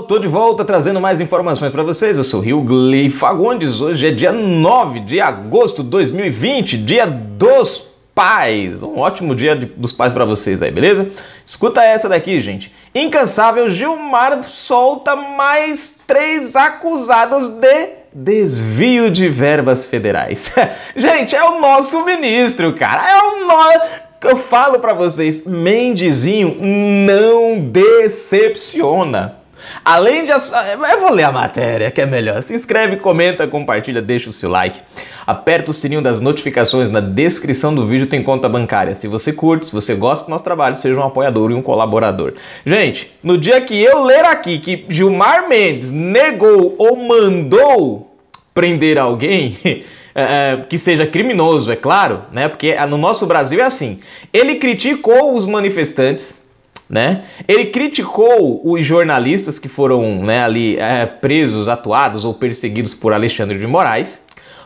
Estou de volta trazendo mais informações para vocês. Eu sou Rio Glei Fagundes. Hoje é dia 9 de agosto de 2020, dia dos pais. Um ótimo dia de, dos pais para vocês aí, beleza? Escuta essa daqui, gente. Incansável Gilmar solta mais três acusados de desvio de verbas federais. gente, é o nosso ministro, cara. É o nosso eu falo para vocês, Mendezinho não decepciona. Além de. Ass... Eh, eu vou ler a matéria, que é melhor. Se inscreve, comenta, compartilha, deixa o seu like. Aperta o sininho das notificações. Na descrição do vídeo tem conta bancária. Se você curte, se você gosta do nosso trabalho, seja um apoiador e um colaborador. Gente, no dia que eu ler aqui que Gilmar Mendes negou ou mandou prender alguém. É, que seja criminoso, é claro, né? Porque no nosso Brasil é assim. Ele criticou os manifestantes, né? Ele criticou os jornalistas que foram né, ali é, presos, atuados ou perseguidos por Alexandre de Moraes,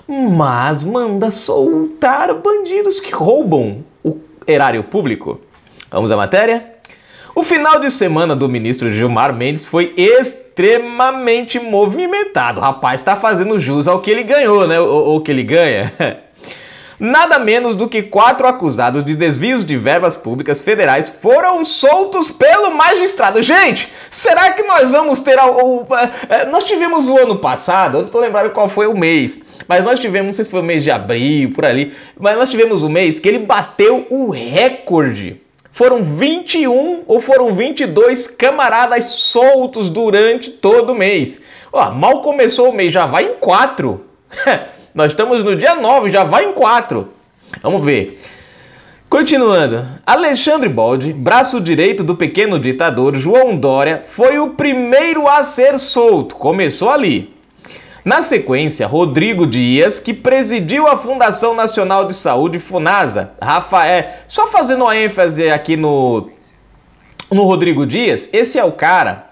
mas manda soltar bandidos que roubam o erário público. Vamos à matéria? O final de semana do ministro Gilmar Mendes foi extremamente movimentado. O rapaz está fazendo jus ao que ele ganhou, né? ou que ele ganha. nada menos do que quatro acusados de desvios de verbas públicas federais foram soltos pelo magistrado. Gente, será que nós vamos ter. O, é, é, nós tivemos o ano passado, eu não tô lembrado qual foi o mês. Mas nós tivemos, não sei se foi o mês de abril, por ali, mas nós tivemos um mês que ele bateu o recorde foram 21 ou foram 22 camaradas soltos durante todo o mês. Ó, mal começou o mês, já vai em quatro. Nós estamos no dia 9, já vai em 4. Vamos ver. Continuando, Alexandre Baldi, braço direito do pequeno ditador João Dória, foi o primeiro a ser solto. Começou ali. Na sequência, Rodrigo Dias, que presidiu a Fundação Nacional de Saúde, Funasa. Rafael, é, só fazendo uma ênfase aqui no, no Rodrigo Dias, esse é o cara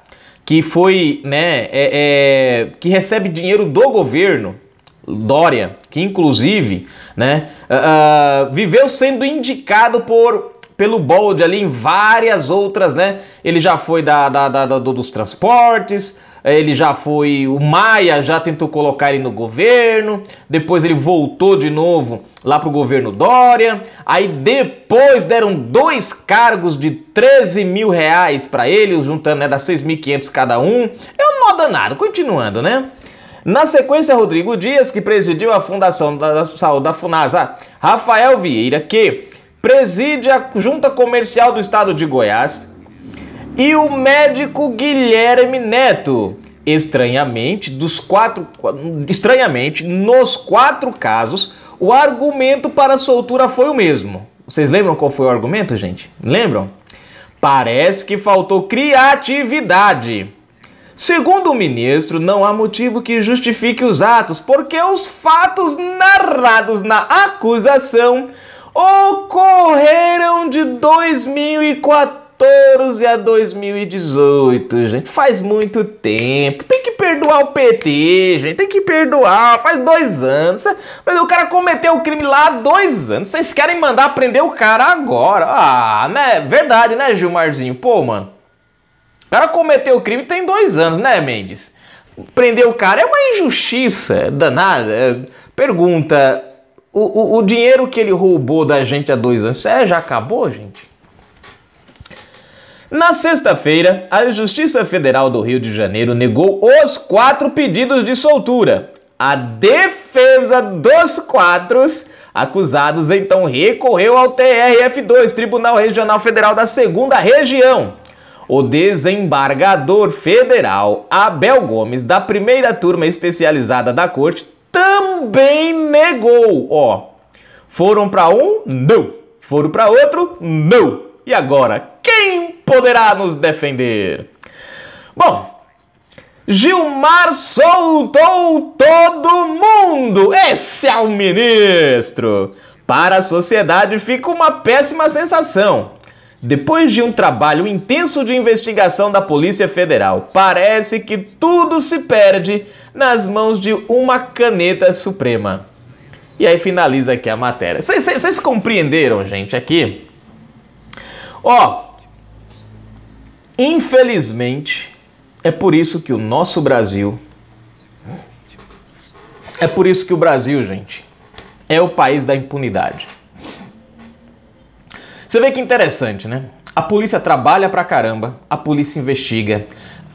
que foi, né, é, é, que recebe dinheiro do governo Dória, que inclusive né, uh, viveu sendo indicado por pelo Bold ali em várias outras, né? Ele já foi da, da, da, da dos transportes, ele já foi. O Maia já tentou colocar ele no governo, depois ele voltou de novo lá pro governo Dória. Aí depois deram dois cargos de 13 mil reais para ele, juntando, né? das 6.500 cada um. É um nó danado, continuando, né? Na sequência, Rodrigo Dias, que presidiu a Fundação da Saúde da Funasa, Rafael Vieira, que preside a Junta Comercial do Estado de Goiás, e o médico Guilherme Neto. Estranhamente, dos quatro, estranhamente, nos quatro casos, o argumento para a soltura foi o mesmo. Vocês lembram qual foi o argumento, gente? Lembram? Parece que faltou criatividade. Segundo o ministro, não há motivo que justifique os atos, porque os fatos narrados na acusação ocorreram de 2014 a 2018, gente. Faz muito tempo. Tem que perdoar o PT, gente. Tem que perdoar. Faz dois anos. Mas o cara cometeu o crime lá há dois anos. Vocês querem mandar prender o cara agora. Ah, né? Verdade, né, Gilmarzinho? Pô, mano. O cara cometeu o crime tem dois anos, né, Mendes? Prender o cara é uma injustiça é danada. É pergunta: o, o, o dinheiro que ele roubou da gente há dois anos, é, já acabou, gente? Na sexta-feira, a Justiça Federal do Rio de Janeiro negou os quatro pedidos de soltura. A defesa dos quatro acusados então recorreu ao TRF2, Tribunal Regional Federal da Segunda Região o desembargador federal Abel Gomes, da primeira turma especializada da corte, também negou. Ó, foram para um? Não. Foram para outro? Não. E agora, quem poderá nos defender? Bom, Gilmar soltou todo mundo! Esse é o ministro! Para a sociedade fica uma péssima sensação. Depois de um trabalho intenso de investigação da Polícia Federal, parece que tudo se perde nas mãos de uma caneta suprema. E aí finaliza aqui a matéria. Vocês compreenderam, gente, aqui? Ó, infelizmente, é por isso que o nosso Brasil. É por isso que o Brasil, gente, é o país da impunidade. Você vê que interessante, né? A polícia trabalha pra caramba, a polícia investiga,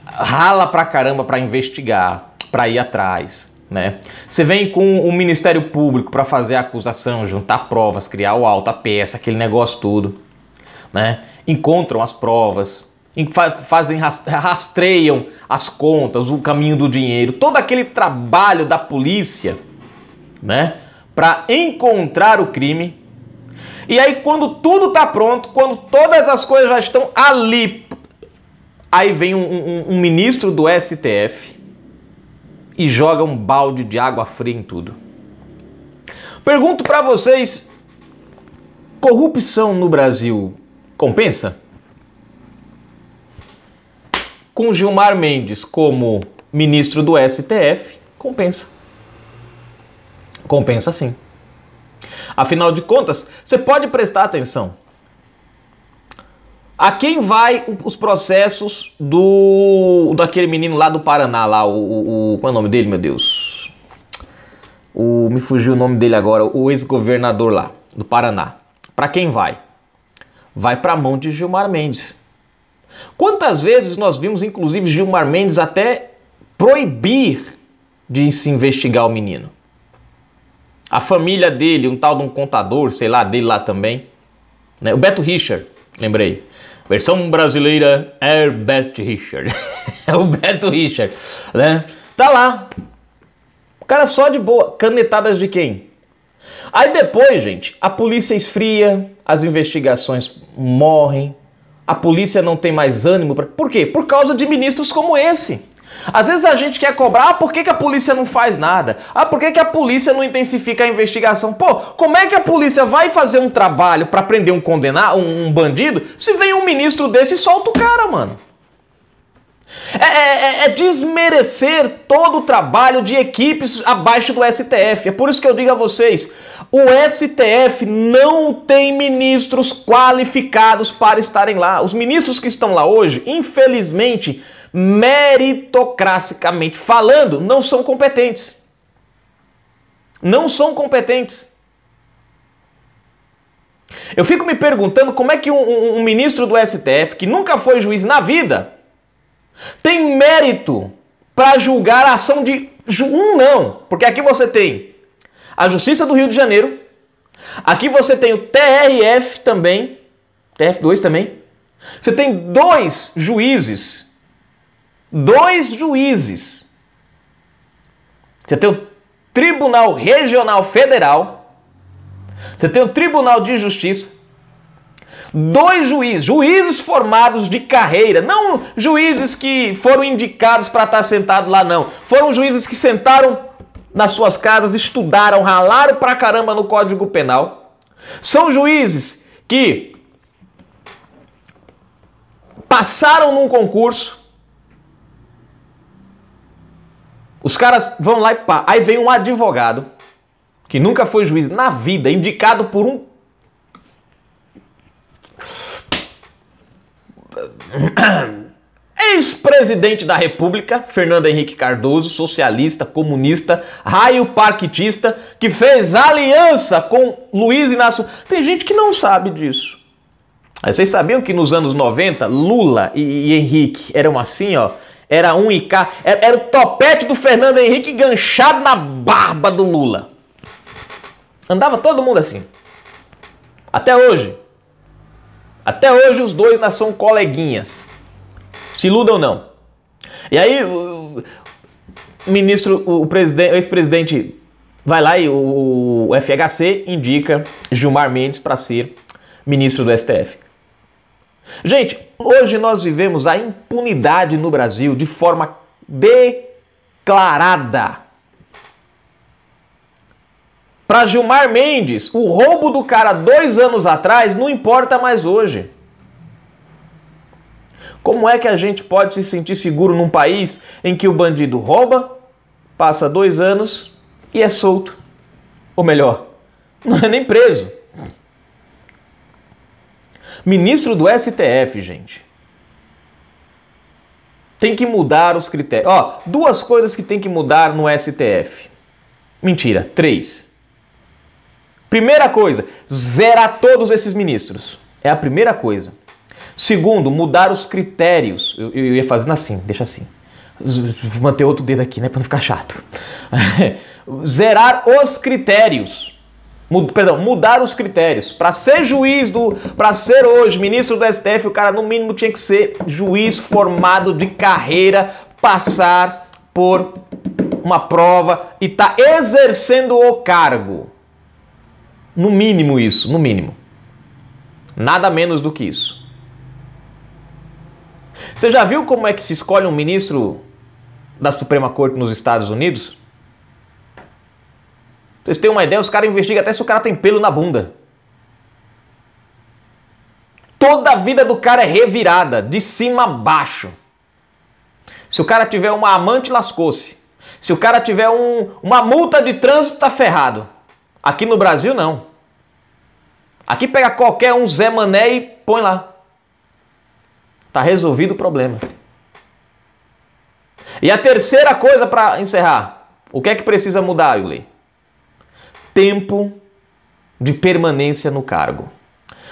rala pra caramba pra investigar, pra ir atrás. Né? Você vem com o Ministério Público para fazer a acusação, juntar provas, criar o alto, a peça, aquele negócio tudo. Né? Encontram as provas, fazem rastreiam as contas, o caminho do dinheiro, todo aquele trabalho da polícia, né, para encontrar o crime e aí, quando tudo está pronto, quando todas as coisas já estão ali, aí vem um, um, um ministro do STF e joga um balde de água fria em tudo. Pergunto para vocês: corrupção no Brasil compensa? Com Gilmar Mendes como ministro do STF, compensa. Compensa sim. Afinal de contas, você pode prestar atenção. A quem vai os processos do daquele menino lá do Paraná, lá o, o qual é o nome dele, meu Deus? O me fugiu o nome dele agora, o ex-governador lá do Paraná. Para quem vai? Vai para a mão de Gilmar Mendes. Quantas vezes nós vimos, inclusive, Gilmar Mendes até proibir de se investigar o menino? A família dele, um tal de um contador, sei lá, dele lá também. Né? O Beto Richard, lembrei. Versão brasileira, Herbert Richard. é o Beto Richard, né? Tá lá. O cara só de boa. Canetadas de quem? Aí depois, gente, a polícia esfria, as investigações morrem, a polícia não tem mais ânimo. Pra... Por quê? Por causa de ministros como esse. Às vezes a gente quer cobrar, ah, por que, que a polícia não faz nada? Ah, por que, que a polícia não intensifica a investigação? Pô, como é que a polícia vai fazer um trabalho para prender um condenado, um, um bandido, se vem um ministro desse e solta o cara, mano? É, é, é, é, desmerecer todo o trabalho de equipes abaixo do STF. É por isso que eu digo a vocês: o STF não tem ministros qualificados para estarem lá. Os ministros que estão lá hoje, infelizmente, meritocraticamente falando, não são competentes. Não são competentes. Eu fico me perguntando como é que um, um, um ministro do STF, que nunca foi juiz na vida, tem mérito para julgar a ação de um não, porque aqui você tem a Justiça do Rio de Janeiro, aqui você tem o TRF também, TF2 também. Você tem dois juízes, dois juízes. Você tem o Tribunal Regional Federal, você tem o Tribunal de Justiça dois juízes, juízes formados de carreira, não juízes que foram indicados para estar tá sentado lá, não. Foram juízes que sentaram nas suas casas, estudaram, ralaram pra caramba no Código Penal. São juízes que passaram num concurso. Os caras vão lá e pá. Aí vem um advogado que nunca foi juiz na vida, indicado por um Ex-presidente da República, Fernando Henrique Cardoso, socialista, comunista, raio parquitista, que fez aliança com Luiz Inácio. Tem gente que não sabe disso. Mas vocês sabiam que nos anos 90, Lula e, Henrique eram assim, ó? Era um IK, era, era o topete do Fernando Henrique ganchado na barba do Lula. Andava todo mundo assim. Até hoje. Até hoje os dois ainda são coleguinhas. Se iludam ou não. E aí o ministro, o ex-presidente vai lá e o FHC indica Gilmar Mendes para ser ministro do STF. Gente, hoje nós vivemos a impunidade no Brasil de forma declarada. Para Gilmar Mendes, o roubo do cara dois anos atrás não importa mais hoje. Como é que a gente pode se sentir seguro num país em que o bandido rouba, passa dois anos e é solto? Ou melhor, não é nem preso. Ministro do STF, gente. Tem que mudar os critérios. Ó, duas coisas que tem que mudar no STF. Mentira, três. Primeira coisa, zerar todos esses ministros. É a primeira coisa. Segundo, mudar os critérios. Eu, eu ia fazendo assim, deixa assim. Vou manter outro dedo aqui, né, para não ficar chato. zerar os critérios perdão, mudar os critérios. Para ser juiz do, para ser hoje ministro do STF, o cara no mínimo tinha que ser juiz formado de carreira, passar por uma prova e tá exercendo o cargo. No mínimo isso, no mínimo. Nada menos do que isso. Você já viu como é que se escolhe um ministro da Suprema Corte nos Estados Unidos? Vocês têm uma ideia, os caras investigam até se o cara tem pelo na bunda. Toda a vida do cara é revirada, de cima a baixo. Se o cara tiver uma amante, lascou-se. Se o cara tiver um, uma multa de trânsito, tá ferrado. Aqui no Brasil, não. Aqui pega qualquer um Zé Mané e põe lá. Tá resolvido o problema. E a terceira coisa para encerrar. O que é que precisa mudar, Yuli? Tempo de permanência no cargo.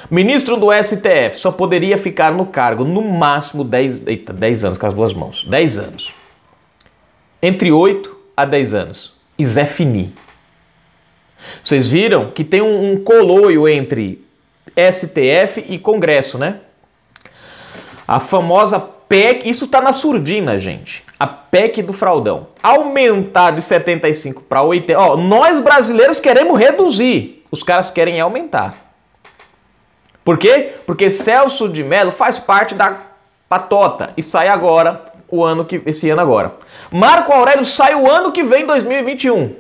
Ministro do STF só poderia ficar no cargo no máximo 10, eita, 10 anos com as duas mãos. 10 anos. Entre 8 a 10 anos. E Zé Fini. Vocês viram que tem um, um coloio entre STF e Congresso, né? A famosa PEC, isso está na surdina, gente. A PEC do fraudão. Aumentar de 75 para 80. Ó, nós brasileiros queremos reduzir. Os caras querem aumentar. Por quê? Porque Celso de Mello faz parte da patota e sai agora o ano que esse ano agora. Marco Aurélio sai o ano que vem, 2021.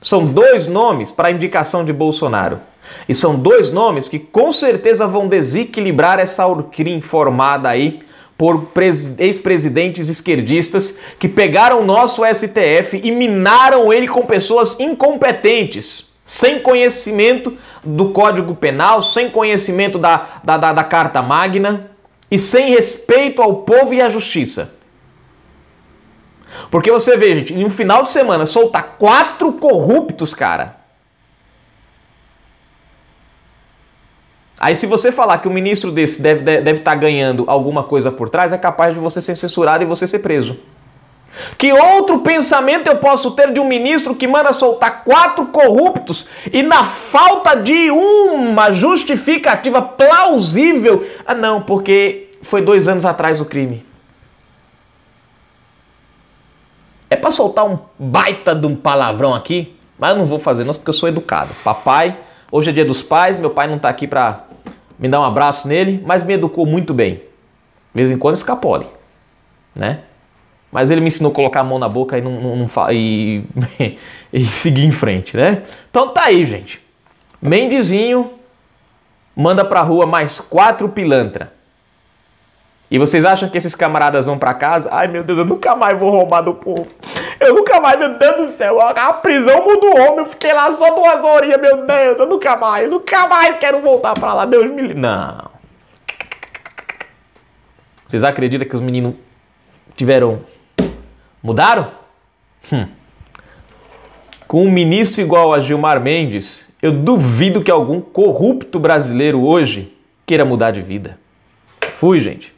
São dois nomes para a indicação de Bolsonaro. E são dois nomes que com certeza vão desequilibrar essa orcrim formada aí por ex-presidentes esquerdistas que pegaram nosso STF e minaram ele com pessoas incompetentes, sem conhecimento do Código Penal, sem conhecimento da, da, da, da Carta Magna e sem respeito ao povo e à justiça. Porque você vê, gente, em um final de semana soltar quatro corruptos, cara. Aí se você falar que o um ministro desse deve estar deve, tá ganhando alguma coisa por trás, é capaz de você ser censurado e você ser preso. Que outro pensamento eu posso ter de um ministro que manda soltar quatro corruptos e na falta de uma justificativa plausível, ah não, porque foi dois anos atrás o crime. É para soltar um baita de um palavrão aqui, mas eu não vou fazer não, porque eu sou educado. Papai, hoje é dia dos pais, meu pai não tá aqui pra me dar um abraço nele, mas me educou muito bem. De vez em quando escapole, né? Mas ele me ensinou a colocar a mão na boca e não, não, não e, e seguir em frente, né? Então tá aí, gente. Mendizinho manda pra rua mais quatro pilantra. E vocês acham que esses camaradas vão para casa? Ai meu Deus, eu nunca mais vou roubar do povo. Eu nunca mais, meu Deus do céu, a prisão mudou homem. Eu fiquei lá só duas horinhas, meu Deus, eu nunca mais, eu nunca mais quero voltar para lá. Deus me livre. Não. Vocês acreditam que os meninos tiveram. mudaram? Hum. Com um ministro igual a Gilmar Mendes, eu duvido que algum corrupto brasileiro hoje queira mudar de vida. Fui, gente.